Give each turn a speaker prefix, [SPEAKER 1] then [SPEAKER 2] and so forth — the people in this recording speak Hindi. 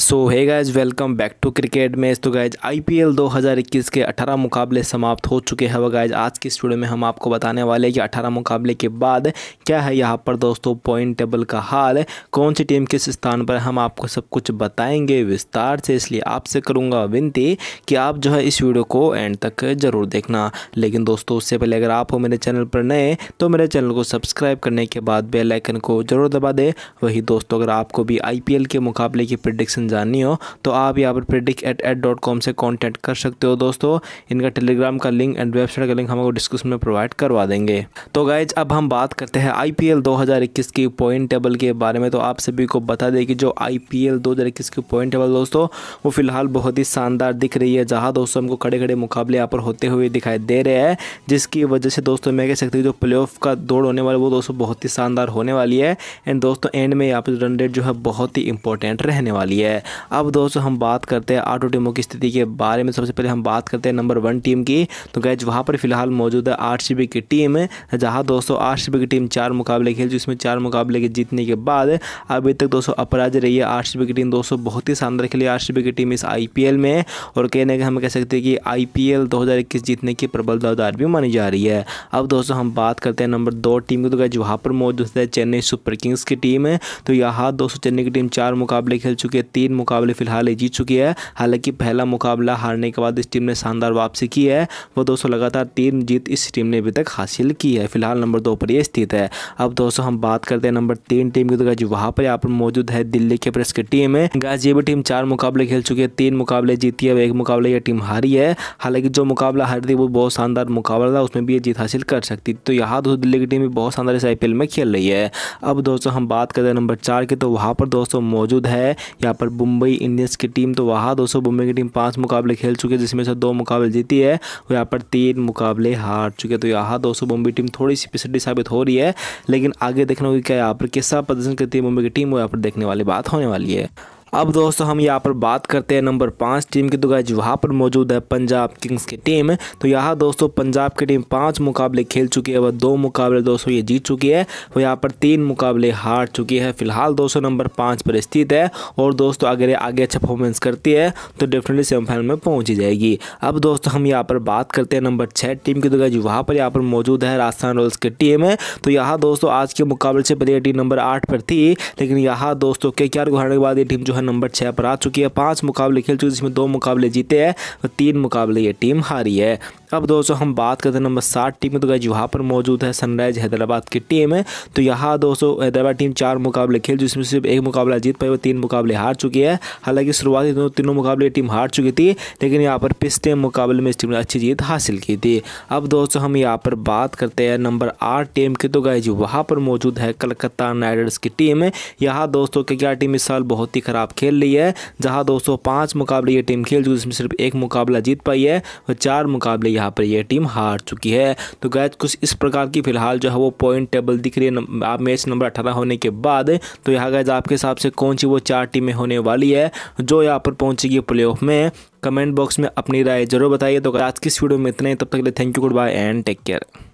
[SPEAKER 1] सो है guys welcome back to cricket match तो गाइज आईपीएल 2021 के 18 मुकाबले समाप्त हो चुके हैं वह गाइज आज की स्टूडियो में हम आपको बताने वाले हैं कि 18 मुकाबले के बाद क्या है यहाँ पर दोस्तों पॉइंट टेबल का हाल कौन सी टीम किस स्थान पर हम आपको सब कुछ बताएंगे विस्तार से इसलिए आपसे करूँगा विनती कि आप जो है इस वीडियो को एंड तक ज़रूर देखना लेकिन दोस्तों उससे पहले अगर आप हो मेरे चैनल पर नए तो मेरे चैनल को सब्सक्राइब करने के बाद बेलाइकन को ज़रूर दबा दें वही दोस्तों अगर आपको भी आई के मुकाबले की प्रडिक्शन इन्फॉर्मेशन जाननी हो तो आप यहाँ पर predict eight eight dot com से कॉन्टैक्ट कर सकते हो दोस्तों इनका टेलीग्राम का लिंक एंड वेबसाइट का लिंक हम आपको डिस्क्रिप्शन में प्रोवाइड करवा देंगे तो गाइज अब हम बात करते हैं आई पी की पॉइंट टेबल के बारे में तो आप सभी को बता दें कि जो आई पी की पॉइंट टेबल दोस्तों वो फिलहाल बहुत ही शानदार दिख रही है जहाँ दोस्तों हमको खड़े खड़े मुकाबले यहाँ पर होते हुए दिखाई दे रहे हैं जिसकी वजह से दोस्तों मैं कह सकती हूँ जो प्ले का दौड़ होने वाला वो दोस्तों बहुत ही शानदार होने वाली है एंड दोस्तों एंड में यहाँ पर रन रेट जो है बहुत ही इंपॉर्टेंट रहने वाली है है अब दोस्तों हम बात करते हैं आठों टीमों की स्थिति के बारे में सबसे पहले हम बात करते हैं नंबर वन टीम की तो गैज वहाँ पर फिलहाल मौजूद है आर की टीम जहाँ दोस्तों आर की टीम चार मुकाबले खेल जिसमें चार मुकाबले के जीतने के बाद अभी तक दोस्तों अपराज रही है आठ की टीम दोस्तों बहुत ही शानदार खेली आर की टीम इस आई में और कहने के हम कह सकते हैं कि आई पी जीतने की प्रबल दावेदार भी मानी जा रही है अब दोस्तों हम बात करते हैं नंबर दो टीम की तो गैज वहाँ पर मौजूद है चेन्नई सुपर किंग्स की टीम है तो यहाँ दोस्तों चेन्नई की टीम चार मुकाबले खेल चुकी है तीन मुकाबले फिलहाल ये जीत चुकी है हालांकि पहला मुकाबला हारने के बाद इस टीम ने शानदार वापसी की है वो दोस्तों लगातार तीन जीत इस टीम ने अभी तक हासिल की है फिलहाल नंबर दो पर यह स्थित है अब दोस्तों हम बात करते हैं नंबर तीन टीम की तो जो वहाँ पर यहाँ पर मौजूद है दिल्ली के प्रेस की टीम है गाज ये भी टीम चार मुकाबले खेल चुकी है तीन मुकाबले जीती है एक मुकाबले यह टीम हारी है हालांकि जो मुकाबला हार थी वो बहुत शानदार मुकाबला था उसमें भी ये जीत हासिल कर सकती तो यहाँ दोस्तों दिल्ली की टीम भी बहुत शानदार इस आई में खेल रही है अब दोस्तों हम बात करते हैं नंबर चार की तो वहाँ पर दोस्तों मौजूद है यहाँ पर मुंबई इंडियंस की टीम तो वहाँ दोस्तों मुंबई की टीम पाँच मुकाबले खेल चुकी है जिसमें से दो मुकाबले जीती है और यहाँ पर तीन मुकाबले हार चुके तो यहाँ दोस्तों मुंबई टीम थोड़ी सी पिछड़ी साबित हो रही है लेकिन आगे देखना होगी क्या यहाँ पर किसा प्रदर्शन करती है मुंबई की टीम वो यहाँ पर देखने वाली बात होने वाली है अब दोस्तों हम यहाँ पर बात करते हैं नंबर पाँच टीम की तो गाइज वहाँ पर मौजूद है पंजाब किंग्स की टीम तो यहाँ दोस्तों पंजाब की टीम पाँच मुकाबले खेल चुकी है वह दो मुकाबले दोस्तों ये जीत चुकी है वो यहाँ पर तीन मुकाबले हार चुकी है फिलहाल दोस्तों नंबर पाँच पर स्थित है और दोस्तों अगर ये आगे अच्छा परफॉर्मेंस करती है तो डेफिनेटली सेमीफाइनल में पहुँची जाएगी अब दोस्तों हम यहाँ पर बात करते हैं नंबर छः टीम की तो गाइज वहाँ पर यहाँ पर मौजूद है राजस्थान रॉयल्स की टीम है तो यहाँ दोस्तों आज के मुकाबले से पहले टीम नंबर आठ पर थी लेकिन यहाँ दोस्तों के क्या हारने के बाद ये टीम जो है नंबर छः पर आ चुकी है पाँच मुकाबले खेल चुकी है जिसमें दो मुकाबले जीते हैं और तीन मुकाबले ये टीम हारी है अब दोस्तों हम बात करते हैं नंबर सात टीम में तो गाइज यहाँ पर मौजूद है सनराइज हैदराबाद की टीम है तो यहाँ दोस्तों हैदराबाद टीम चार मुकाबले खेल जिसमें सिर्फ एक मुकाबला जीत पाई वो तीन मुकाबले हार चुकी है हालांकि शुरुआती दोनों तीनों मुकाबले टीम हार चुकी थी लेकिन यहाँ पर पिछले मुकाबले में इस टीम ने अच्छी जीत हासिल की थी अब दोस्तों हम यहाँ पर बात करते हैं नंबर आठ टीम की तो गाइज वहाँ पर मौजूद है कलकत्ता नाइट राइडर्स की टीम यहाँ दोस्तों क्या टीम इस साल बहुत ही ख़राब खेल रही है जहाँ दोस्तों पाँच मुकाबले ये टीम खेल चुकी जिसमें सिर्फ एक मुकाबला जीत पाई है और चार मुकाबले यहाँ पर यह टीम हार चुकी है तो गैज कुछ इस प्रकार की फिलहाल जो है वो पॉइंट टेबल दिख रही है आप मैच नंबर अठारह होने के बाद तो यहाँ गैज आपके हिसाब से कौन सी वो चार टीमें होने वाली है जो यहाँ पर पहुँचेगी प्ले में कमेंट बॉक्स में अपनी राय जरूर बताइए तो आज की इस वीडियो में इतना ही तब तक के लिए thank you goodbye and take care